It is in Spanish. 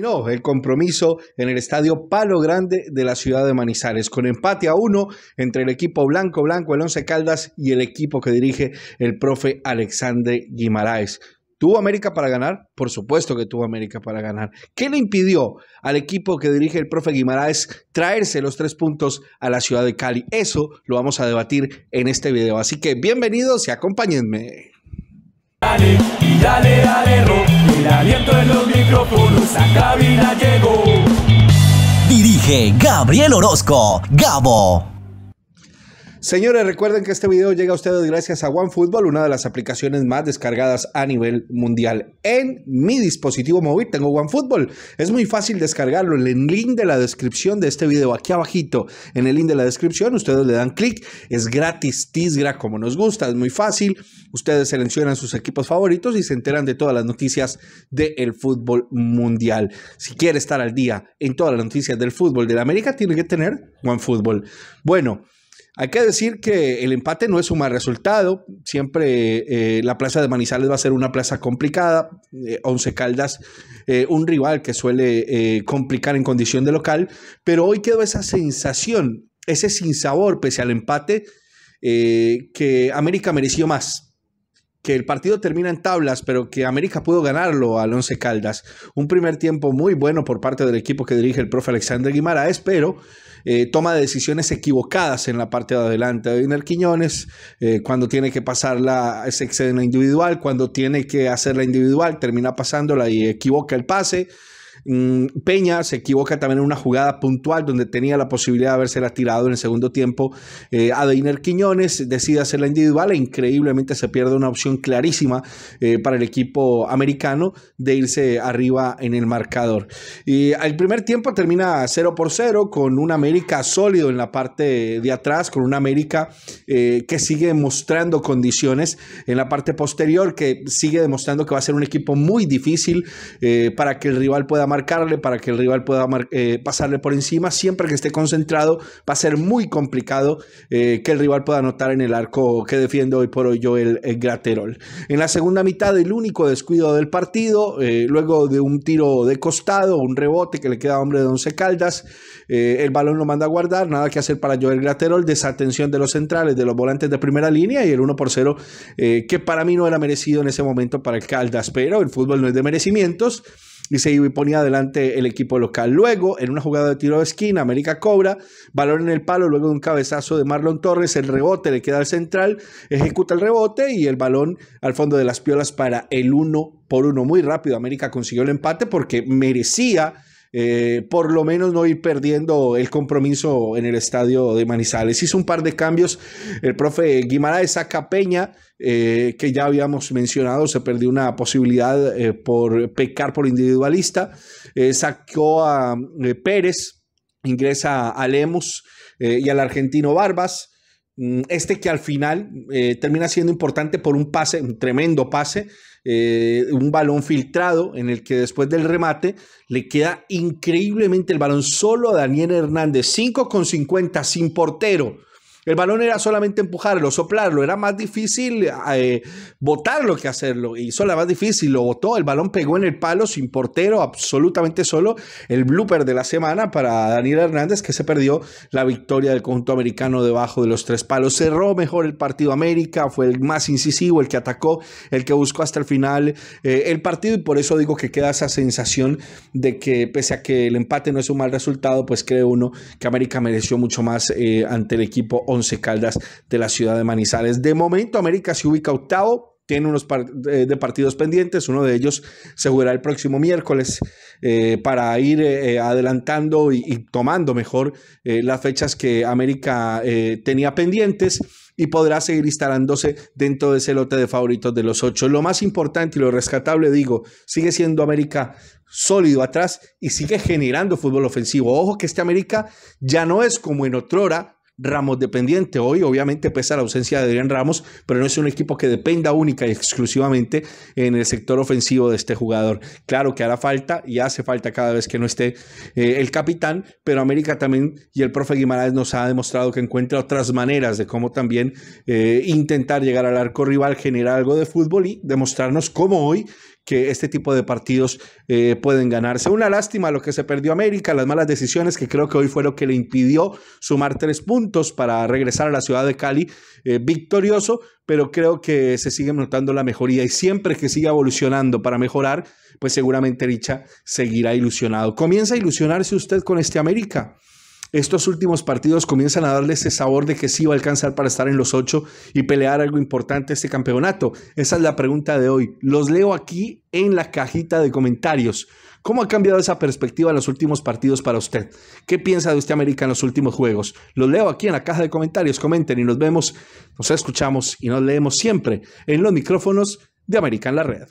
no, el compromiso en el estadio Palo Grande de la ciudad de Manizales, con empate a uno entre el equipo Blanco Blanco, el Once Caldas, y el equipo que dirige el profe Alexandre Guimaraes. ¿Tuvo América para ganar? Por supuesto que tuvo América para ganar. ¿Qué le impidió al equipo que dirige el profe Guimaraes traerse los tres puntos a la ciudad de Cali? Eso lo vamos a debatir en este video. Así que bienvenidos y acompáñenme. Dale, y dale, dale, ro, El aliento en los micrófonos a cabina llegó. Dirige Gabriel Orozco, Gabo. Señores, recuerden que este video llega a ustedes gracias a OneFootball, una de las aplicaciones más descargadas a nivel mundial. En mi dispositivo móvil tengo OneFootball. Es muy fácil descargarlo. En el link de la descripción de este video, aquí abajito, en el link de la descripción, ustedes le dan clic. Es gratis, Tisgra, como nos gusta. Es muy fácil. Ustedes seleccionan sus equipos favoritos y se enteran de todas las noticias del fútbol mundial. Si quiere estar al día en todas las noticias del fútbol de la América, tiene que tener OneFootball. Bueno. Hay que decir que el empate no es un mal resultado. Siempre eh, la plaza de Manizales va a ser una plaza complicada. Eh, Once Caldas, eh, un rival que suele complicar en condición de local. Pero hoy quedó esa sensación, ese sinsabor pese al empate, que América mereció más que el partido termina en tablas, pero que América pudo ganarlo al Once Caldas. Un primer tiempo muy bueno por parte del equipo que dirige el profe Alexander Guimaraes, pero eh, toma decisiones equivocadas en la parte de adelante. Diner Quiñones, eh, cuando tiene que pasar la excede individual, cuando tiene que hacer la individual, termina pasándola y equivoca el pase. Mm, Peña se equivoca también en una jugada puntual donde tenía la posibilidad de haberse tirado en el segundo tiempo eh, a Deiner Quiñones, decide hacerla individual e increíblemente se pierde una opción clarísima eh, para el equipo americano de irse arriba en el marcador. Y el primer tiempo termina 0 por 0 con un América sólido en la parte de atrás, con un América eh, que sigue mostrando condiciones en la parte posterior, que sigue demostrando que va a ser un equipo muy difícil para que el rival pueda marcar marcarle, para que el rival pueda eh, pasarle por encima. Siempre que esté concentrado, va a ser muy complicado eh, que el rival pueda anotar en el arco que defiende hoy por hoy Joel eh, Graterol. En la segunda mitad, el único descuido del partido, luego de un tiro de costado, un rebote que le queda a hombre de Once Caldas, el balón lo manda a guardar, nada que hacer para Joel Graterol, desatención de los centrales, de los volantes de primera línea y el 1 por 0, que para mí no era merecido en ese momento para el Caldas, pero el fútbol no es de merecimientos. Y iba y ponía adelante el equipo local. Luego, en una jugada de tiro de esquina, América cobra, balón en el palo, luego de un cabezazo de Marlon Torres, el rebote le queda al central, ejecuta el rebote y el balón al fondo de las piolas para el uno por uno. Muy rápido, América consiguió el empate porque merecía eh, por lo menos no ir perdiendo el compromiso en el estadio de Manizales. Hizo un par de cambios. El profe Guimaraes saca Peña, eh, que ya habíamos mencionado, se perdió una posibilidad eh, por pecar por individualista. sacó a Pérez, ingresa a Lemos y al argentino Barbas. Mm, este que al final eh, termina siendo importante por un pase, un tremendo pase, eh, un balón filtrado en el que después del remate le queda increíblemente el balón solo a Daniel Hernández, 5 con 50 sin portero. El balón era solamente empujarlo, soplarlo, era más difícil eh, botarlo que hacerlo. Hizo la más difícil, lo botó, el balón pegó en el palo sin portero, absolutamente solo. El blooper de la semana para Daniel Hernández, que se perdió la victoria del conjunto americano debajo de los tres palos. Cerró mejor el partido América, fue el más incisivo, el que atacó, el que buscó hasta el final eh, el partido y por eso digo que queda esa sensación de que pese a que el empate no es un mal resultado, pues cree uno que América mereció mucho más eh, ante el equipo Once Caldas de la ciudad de Manizales. De momento, América se ubica octavo, tiene unos eh, de partidos pendientes, uno de ellos se jugará el próximo miércoles eh, para ir eh, adelantando y, tomando mejor las fechas que América tenía pendientes y podrá seguir instalándose dentro de ese lote de favoritos de los ocho. Lo más importante y lo rescatable, digo, sigue siendo América sólido atrás y sigue generando fútbol ofensivo. Ojo que este América ya no es como en otrora Ramos dependiente. Hoy obviamente pese a la ausencia de Adrián Ramos, pero no es un equipo que dependa única y exclusivamente en el sector ofensivo de este jugador. Claro que hará falta y hace falta cada vez que no esté eh, el capitán, pero América también y el profe Guimaraes nos ha demostrado que encuentra otras maneras de cómo también eh, intentar llegar al arco rival, generar algo de fútbol y demostrarnos cómo hoy que este tipo de partidos eh, pueden ganarse. Una lástima lo que se perdió América, las malas decisiones que creo que hoy fue lo que le impidió sumar tres puntos para regresar a la ciudad de Cali eh, victorioso, pero creo que se sigue notando la mejoría y siempre que siga evolucionando para mejorar, pues seguramente Richa seguirá ilusionado. Comienza a ilusionarse usted con este América estos últimos partidos comienzan a darle ese sabor de que sí va a alcanzar para estar en los ocho y pelear algo importante este campeonato? Esa es la pregunta de hoy. Los leo aquí en la cajita de comentarios. ¿Cómo ha cambiado esa perspectiva en los últimos partidos para usted? ¿Qué piensa de usted América en los últimos juegos? Los leo aquí en la caja de comentarios. Comenten y nos vemos, nos escuchamos y nos leemos siempre en los micrófonos de América en la Red.